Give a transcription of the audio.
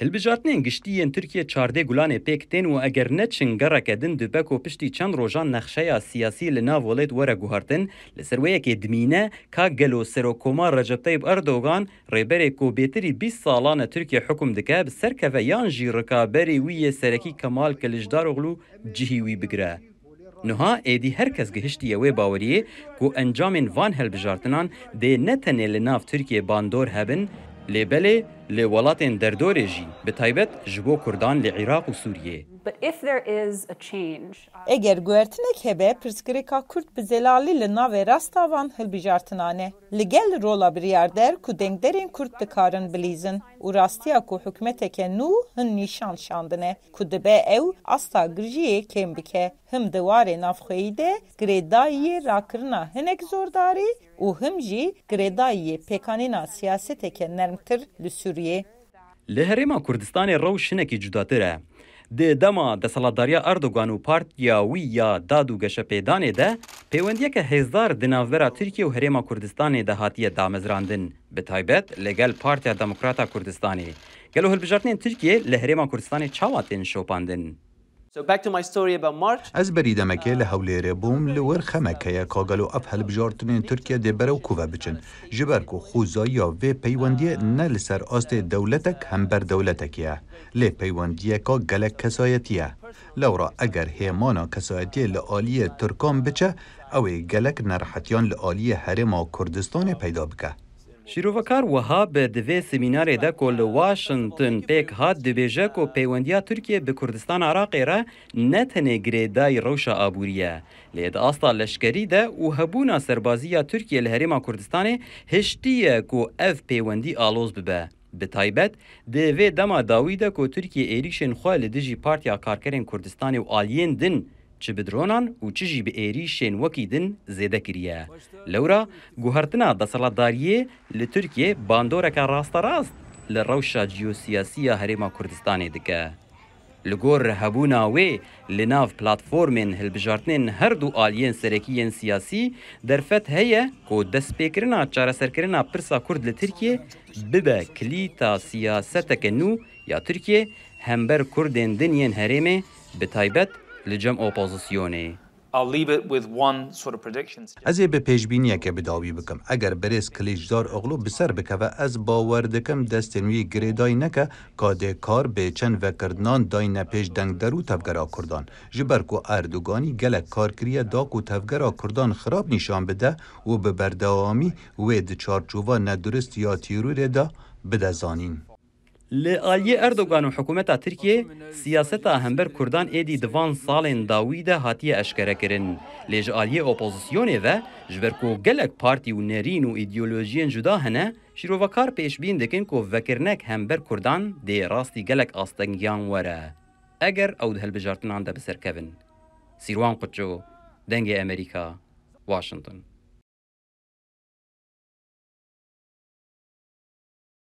Hilbijartinên giştiyên Tirkiye çardê gulanê pêk tên û eger ne çingereke din dibek û piştî çend rojan nexşeya siyasî li nav welêt were guhartin, li ser wêyekê dimîne ka gelo serokoma Recep Tayyip Erdogan rêberê ku bêtirî 20 salan e Tirkiye hukm dike bi serkeve yan jî rikaberê wî yê serekî Kemal Kilicdaroglu cihî wî bigire. Niha êdî herkes gihiştiye wê baweriyê ku encamên van hilbijartinan dê ne tenê li nav Tirkiye bandor hebin, lêbelê لولاتن دردوري دەردۆرێژی بتايبت جبو كردان لعراق و سوريا Eger uh, güvertinek hebe pirskrika Kurt bizelali li nave rastavan hilbijartinane. Li gel rola bir yerder ku dengderên Kurt dikarin bilîzin û rastiya ku hikmeteke nû hin nîşan şandine ku dibe ew asta girjiyê kêm bike him diwarê navxweyî de girêdayiyê rakirina hinek zordarî û him jî girêdayiyê pêkanîna siyaseteke nermtir li Sûriyê. Li Herêma Kurdistanê rewş hinekî cudatir د دما د سالاداریا اردوگان و پارتیا وی یا دادو گەشەپێدانê de پەیوەندیەکە هێزدار di navbera Tirkiye û Herêma Kurdistanê de hatiye damezrandin bi taybet li gel Partiya Demokrata Kurdistanê. Gelo hilbijartinên Tirkiye li Herêma Kurdistanê çawa tên şopandin. Ez berîdemekê li hewlêrê bûm li wir xemekeye kagelo ev helbjartinên Tirkiye dê berew kuve biçin. Ji ber ku xûzaya vê peywendiye ne li ser astê dewletek hem ber dewletekê ye. Lê peywendiyeka gelek kesayetî ye. Lewra eger hêmana kesayetiyê li aliyê Tirkan biçe, ew ê gelek nerhetiyan li aliyê Herêma Kurdistanê peyda bike. شیرۆڤەکار وەها بە دەوێ سمینارێدا کۆ لە وااشنگتن پێک هات دەبێژە و پەیوەندیا تورکیە بە کوردستان عراقێرە نەتەنێ گرێدای ڕەوشە ئابوووریە لێدا ئاستا لەشکریدا و هەبوونا سەربازیە تورکیە لە هەرێما کوردستانێ هشتیە و ئەف پەیوەندی ئالۆز ببە. bi taybet divê dema dawî de ku Tirkiye êrişên xwe li dijî Partiya Karkerên Kurdistanê û Aliyên din چ بدرۆنان و چه جی به ایری شین وکی دن زیده کریه. لورا گوهرتنا دا سلات داریه دەسەڵاتداریە لە تورکیە باندۆرەکە ڕاستەڕاست لە ڕەوشە جیۆسیاسیە هەرێما کوردستانی دکە لەگۆر هەبوونا وێ لە ناو پلتفۆرمێن هر دو آلین سرکیین سیاسی هیه که دست پیکرنا دەستپێکردنا سرکرنا پرسا کرد لە ترکیە ببە کلی تا سیاسەتەکە نو یا ترکیە هەمبەر کوردێن دنیەن هەرێمێ بتایبەت لەجەم ئۆپۆزیسیۆنێ. Ez ê bi pêşbîniyeke bidawî bikim. Eger berêz Kilîjdar oxlo bi ser bike ve ez bawer dikim destên wî girêday neke ka dê kar bêçen vekirdinan dayne pêş dengder û tevgera Kurdan. Ji ber ku Erdoganî gelek karkiriye dak û tevgera Kurdan xirab nîşan bide û bi berdewamî wê di çarçûva nedurist ya tîrûrê de bidezanîn. لی اردوغان و حکومت ترکیه سیاست همبر کردان ایدی دوان سالین داوی ده هاتی اشکره کرن لیج آلی اپوزیسیونه و جبرکو گلک پارتی و نرین و ایدیولوژین جدا هنه شیروکار پیش بین دکن کو وکرنک همبر کردان دی راستی گلک آستنگیان وره اگر او دهل بجارتنان ده بسر کبن سیروان قدشو، دنگ امریکا واشنطن